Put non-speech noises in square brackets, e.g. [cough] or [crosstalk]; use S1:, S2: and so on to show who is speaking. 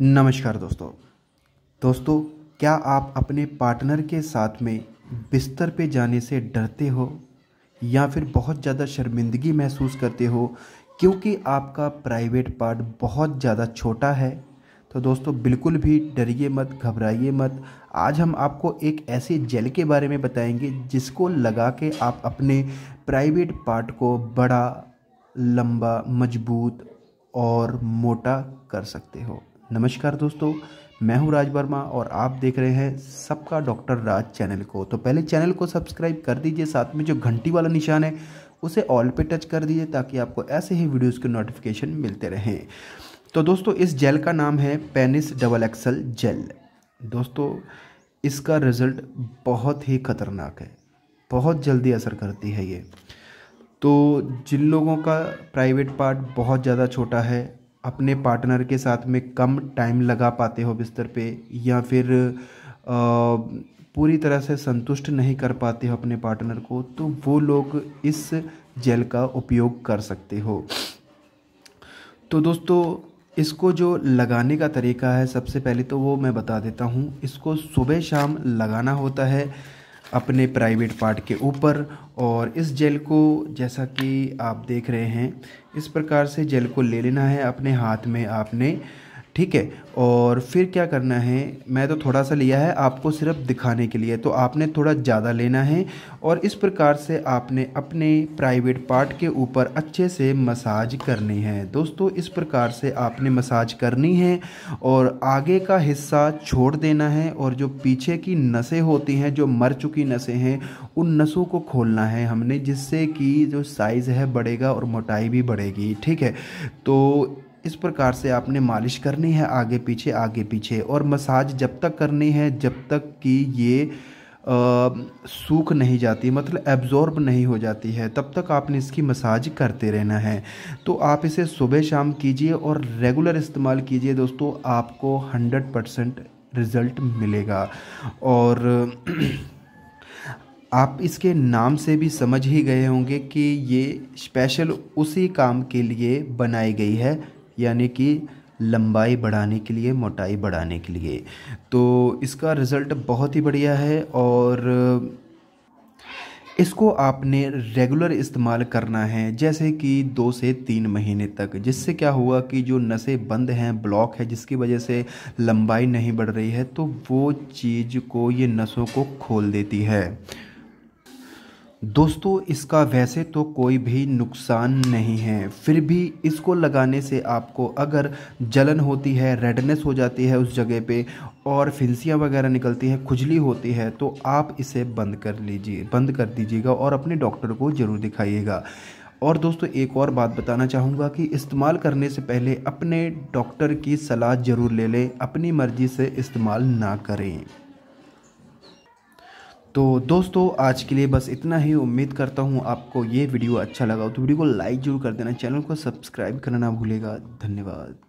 S1: नमस्कार दोस्तों दोस्तों क्या आप अपने पार्टनर के साथ में बिस्तर पे जाने से डरते हो या फिर बहुत ज़्यादा शर्मिंदगी महसूस करते हो क्योंकि आपका प्राइवेट पार्ट बहुत ज़्यादा छोटा है तो दोस्तों बिल्कुल भी डरिए मत घबराइए मत आज हम आपको एक ऐसे जेल के बारे में बताएंगे जिसको लगा के आप अपने प्राइवेट पार्ट को बड़ा लंबा मजबूत और मोटा कर सकते हो नमस्कार दोस्तों मैं हूं राज वर्मा और आप देख रहे हैं सबका डॉक्टर राज चैनल को तो पहले चैनल को सब्सक्राइब कर दीजिए साथ में जो घंटी वाला निशान है उसे ऑल पे टच कर दीजिए ताकि आपको ऐसे ही वीडियोस के नोटिफिकेशन मिलते रहें तो दोस्तों इस जेल का नाम है पेनिस डबल एक्सल जेल दोस्तों इसका रिज़ल्ट बहुत ही ख़तरनाक है बहुत जल्दी असर करती है ये तो जिन लोगों का प्राइवेट पार्ट बहुत ज़्यादा छोटा है अपने पार्टनर के साथ में कम टाइम लगा पाते हो बिस्तर पे या फिर आ, पूरी तरह से संतुष्ट नहीं कर पाते हो अपने पार्टनर को तो वो लोग इस जेल का उपयोग कर सकते हो तो दोस्तों इसको जो लगाने का तरीका है सबसे पहले तो वो मैं बता देता हूँ इसको सुबह शाम लगाना होता है अपने प्राइवेट पार्ट के ऊपर और इस जेल को जैसा कि आप देख रहे हैं इस प्रकार से जेल को ले लेना है अपने हाथ में आपने ठीक है और फिर क्या करना है मैं तो थोड़ा सा लिया है आपको सिर्फ दिखाने के लिए तो आपने थोड़ा ज़्यादा लेना है और इस प्रकार से आपने अपने प्राइवेट पार्ट के ऊपर अच्छे से मसाज करनी है दोस्तों इस प्रकार से आपने मसाज करनी है और आगे का हिस्सा छोड़ देना है और जो पीछे की नसें होती हैं जो मर चुकी नसें हैं उन नसों को खोलना है हमने जिससे कि जो साइज़ है बढ़ेगा और मोटाई भी बढ़ेगी ठीक है तो इस प्रकार से आपने मालिश करनी है आगे पीछे आगे पीछे और मसाज जब तक करनी है जब तक कि ये सूख नहीं जाती मतलब एब्ज़ॉर्ब नहीं हो जाती है तब तक आपने इसकी मसाज करते रहना है तो आप इसे सुबह शाम कीजिए और रेगुलर इस्तेमाल कीजिए दोस्तों आपको हंड्रेड परसेंट रिज़ल्ट मिलेगा और [clears throat] आप इसके नाम से भी समझ ही गए होंगे कि ये स्पेशल उसी काम के लिए बनाई गई है यानी कि लंबाई बढ़ाने के लिए मोटाई बढ़ाने के लिए तो इसका रिज़ल्ट बहुत ही बढ़िया है और इसको आपने रेगुलर इस्तेमाल करना है जैसे कि दो से तीन महीने तक जिससे क्या हुआ कि जो नसें बंद हैं ब्लॉक है जिसकी वजह से लंबाई नहीं बढ़ रही है तो वो चीज़ को ये नसों को खोल देती है दोस्तों इसका वैसे तो कोई भी नुकसान नहीं है फिर भी इसको लगाने से आपको अगर जलन होती है रेडनेस हो जाती है उस जगह पे और फिंसियाँ वगैरह निकलती हैं खुजली होती है तो आप इसे बंद कर लीजिए बंद कर दीजिएगा और अपने डॉक्टर को ज़रूर दिखाइएगा और दोस्तों एक और बात बताना चाहूँगा कि इस्तेमाल करने से पहले अपने डॉक्टर की सलाह ज़रूर ले लें अपनी मर्ज़ी से इस्तेमाल ना करें तो दोस्तों आज के लिए बस इतना ही उम्मीद करता हूँ आपको ये वीडियो अच्छा लगा तो वीडियो को लाइक जरूर कर देना चैनल को सब्सक्राइब करना ना भूलेगा धन्यवाद